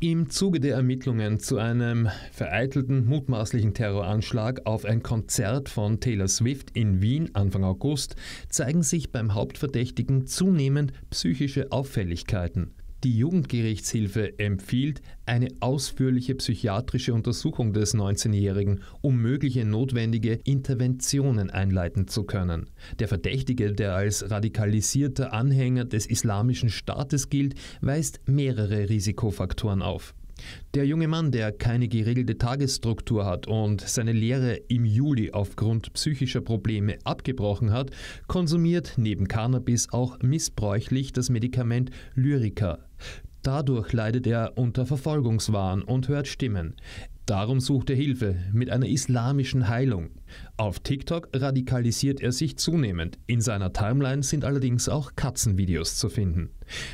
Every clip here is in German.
Im Zuge der Ermittlungen zu einem vereitelten mutmaßlichen Terroranschlag auf ein Konzert von Taylor Swift in Wien Anfang August zeigen sich beim Hauptverdächtigen zunehmend psychische Auffälligkeiten. Die Jugendgerichtshilfe empfiehlt eine ausführliche psychiatrische Untersuchung des 19-Jährigen, um mögliche notwendige Interventionen einleiten zu können. Der Verdächtige, der als radikalisierter Anhänger des Islamischen Staates gilt, weist mehrere Risikofaktoren auf. Der junge Mann, der keine geregelte Tagesstruktur hat und seine Lehre im Juli aufgrund psychischer Probleme abgebrochen hat, konsumiert neben Cannabis auch missbräuchlich das Medikament Lyrica. Dadurch leidet er unter Verfolgungswahn und hört Stimmen. Darum sucht er Hilfe mit einer islamischen Heilung. Auf TikTok radikalisiert er sich zunehmend. In seiner Timeline sind allerdings auch Katzenvideos zu finden.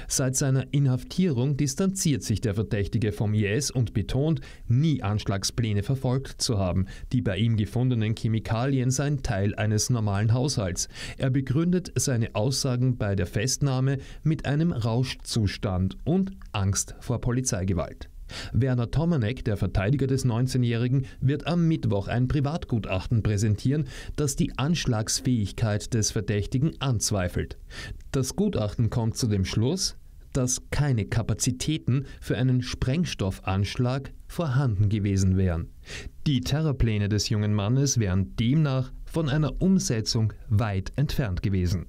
Seit seiner Inhaftierung distanziert sich der Verdächtige vom IS und betont, nie Anschlagspläne verfolgt zu haben. Die bei ihm gefundenen Chemikalien seien Teil eines normalen Haushalts. Er begründet seine Aussagen bei der Festnahme mit einem Rauschzustand und Angst vor Polizeigewalt. Werner Tomanek, der Verteidiger des 19-Jährigen, wird am Mittwoch ein Privatgutachten präsentieren, das die Anschlagsfähigkeit des Verdächtigen anzweifelt. Das Gutachten kommt zu dem Schluss, dass keine Kapazitäten für einen Sprengstoffanschlag vorhanden gewesen wären. Die Terrorpläne des jungen Mannes wären demnach von einer Umsetzung weit entfernt gewesen.